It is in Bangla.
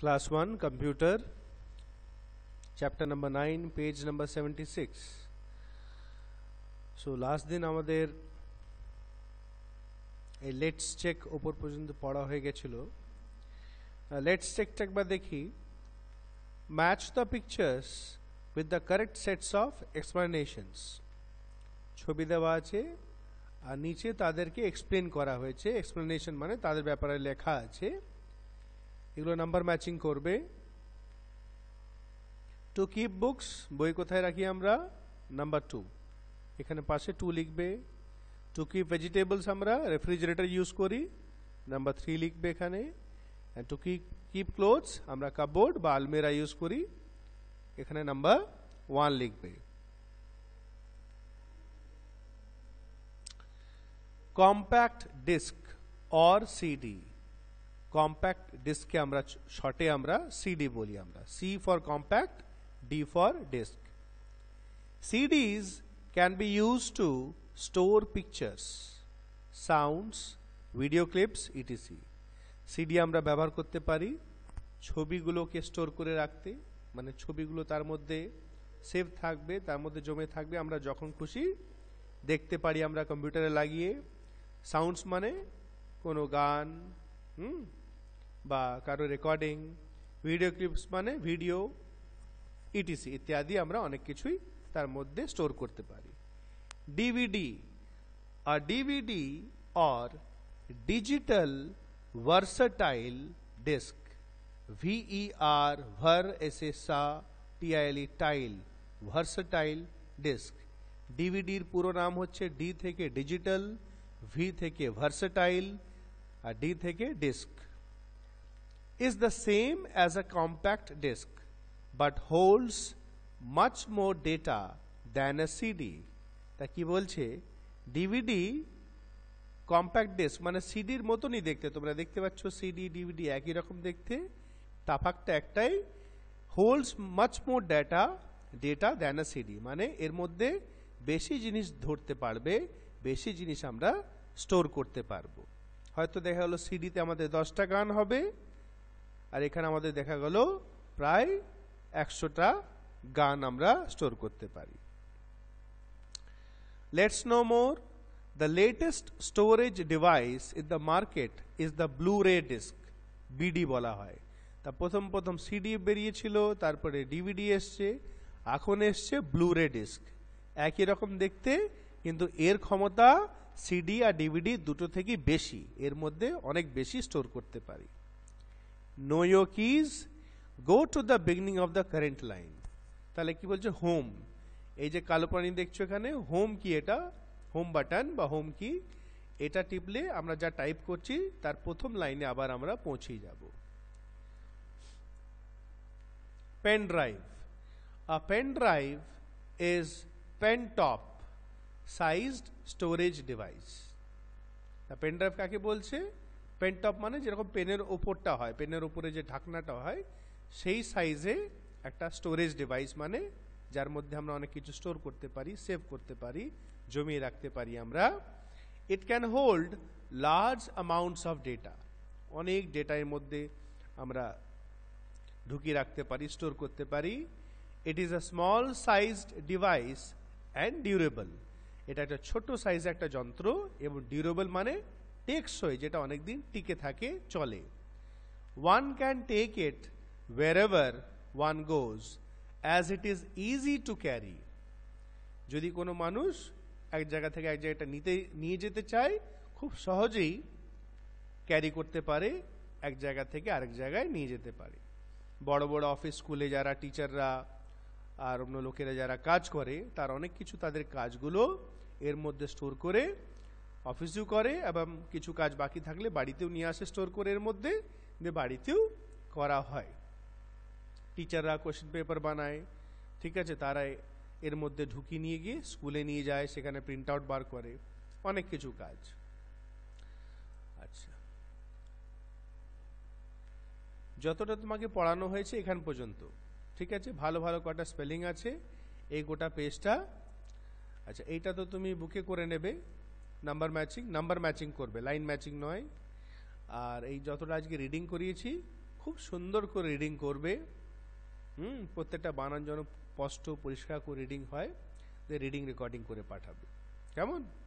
class 1 computer chapter number 9 page number 76 so last দিন আমাদের এই লেটস চেক ওপর পর্যন্ত পড়া হয়ে গেছিল লেটস চেকটা একবার দেখি match the pictures with the correct sets of explanations ছবি দেওয়া আছে আর নিচে তাদেরকে এক্সপ্লেন করা হয়েছে এক্সপ্লেনেশন মানে তাদের ব্যাপারে লেখা আছে এগুলো নাম্বার ম্যাচিং করবে টু কিপ বুকস বই কোথায় রাখি আমরা নাম্বার 2 এখানে পাশে টু লিখবে টু কিপ वेजिटेबल्स আমরা রেফ্রিজারেটর ইউজ করি নাম্বার 3 লিখবে এখানে এন্ড টু কিপ ক্লোথস আমরা কাপবোর্ড বা আলমিরা ইউজ করি এখানে নাম্বার 1 লিখবে compact disc or CD compact ডিস্ককে আমরা শর্টে আমরা সিডি বলি আমরা C for compact D for disc CDs can be used to store pictures sounds video clips etc CD আমরা ব্যবহার করতে পারি ছবিগুলোকে স্টোর করে রাখতে মানে ছবিগুলো তার মধ্যে সেভ থাকবে তার মধ্যে জমে থাকবে আমরা যখন খুশি দেখতে পারি আমরা কম্পিউটারে লাগিয়ে সাউন্ডস মানে কোনো গান হুম বা কার রেকর্ডিং ভিডিও ক্লিপস মানে ভিডিও ইটিসি ইত্যাদি আমরা অনেক কিছু তার মধ্যে স্টোর করতে পারি ডিভিডি আর DVD or digital versatile disc V E R versatile T I L E tile versatile disc DVD এর পুরো নাম হচ্ছে ডি থেকে ডিজিটাল ভি থেকে ভার্সেটাইল আর ডি থেকে disc is the same as a compact disc but holds much more data than a CD তা কি বলছে ডিভিডি কম্প্যাক্ট ডিস্ক মানে সিডির মতনই দেখতে তোমরা দেখতে পাচ্ছ সিডি ডিভিডি একই রকম দেখতে তাফাকটা একটাই holds much more data data than a CD মানে এর মধ্যে বেশি জিনিস ধরতে পারবে বেশি জিনিস আমরা স্টোর করতে পারবো হয়তো দেখা হলো সিডিতে আমাদের দশটা গান হবে আর এখানে আমাদের দেখা গেল প্রায় একশোটা গান আমরা স্টোর করতে পারি let's know more the latest storage device in the market is the Blu-ray disc BD বলা হয় তা প্রথম প্রথম সিডি বেরিয়েছিল তারপরে ডিভিডি এসছে এখন এসছে ব্লু রে ডিস্ক একই রকম দেখতে কিন্তু এর ক্ষমতা সিডি আর ডিভিডি দুটো থেকে বেশি এর মধ্যে অনেক বেশি স্টোর করতে পারি know your keys go to the beginning of the current line তাহলে কি বলছে হোম এই যে কালো প্রাণী দেখছো এখানে হোম কি এটা হোম বাটন বা হোম কি এটা টিপলে আমরা যা টাইপ করছি তার প্রথম লাইনে আবার আমরা পৌঁছেই যাব pen drive a pen drive is pen top sized storage device pen drive কাকে বলছে পেন টপ মানে যেরকম পেনের ওপরটা হয় পেনের ওপরে যে ঢাকনাটা হয় সেই সাইজে একটা স্টোরেজ ডিভাইস মানে যার মধ্যে আমরা অনেক কিছু স্টোর করতে পারি সেভ করতে পারি জমিয়ে রাখতে পারি আমরা it can hold large amounts of data অনেক ডেটার মধ্যে আমরা ঢুকিয়ে রাখতে পারি স্টোর করতে পারি it is a small sized device and durable এটা একটা ছোট সাইজে একটা যন্ত্র এবং ডিউরেবল মানে টেকসই যেটা অনেকদিন টিকে থাকে চলে one can take it wherever one goes as it is easy to carry যদি কোনো মানুষ এক জায়গা থেকে এক জায়গাটা নিতে নিয়ে যেতে চায় খুব সহজেই ক্যারি করতে পারে এক জায়গা থেকে আরেক জায়গায় নিয়ে যেতে পারে বড় বড় অফিস স্কুলে যারা টিচাররা আর অন্য লোকেরা যারা কাজ করে তার অনেক কিছু তাদের কাজগুলো এর মধ্যে স্টোর করে অফিসেও করে এবং কিছু কাজ বাকি থাকলে বাড়িতেও নিয়ে আসে স্টোর করে এর মধ্যে দিয়ে বাড়িতেও করা হয় টিচাররা কোয়েশ্চেন পেপার বানায় ঠিক আছে তারা এর মধ্যে ঢুকিয়ে নিয়ে গিয়ে স্কুলে নিয়ে যায় সেখানে প্রিন্ট আউট বার করে অনেক কিছু কাজ আচ্ছা যতটা তোমাকে পড়ানো হয়েছে এখান পর্যন্ত ঠিক আছে ভালো ভালো কটা স্পেলিং আছে এই গোটা পেজটা আচ্ছা এইটা তো তুমি বুকে করে নেবে নাম্বার ম্যাচিং নাম্বার ম্যাচিং করবে লাইন ম্যাচিং নয় আর এই যতটা আজকে রিডিং করিয়েছি খুব সুন্দর করে রিডিং করবে হুম প্রত্যেকটা বানান যেন স্পষ্ট পরিষ্কার করে রিডিং হয় রিডিং রেকর্ডিং করে পাঠাবে কেমন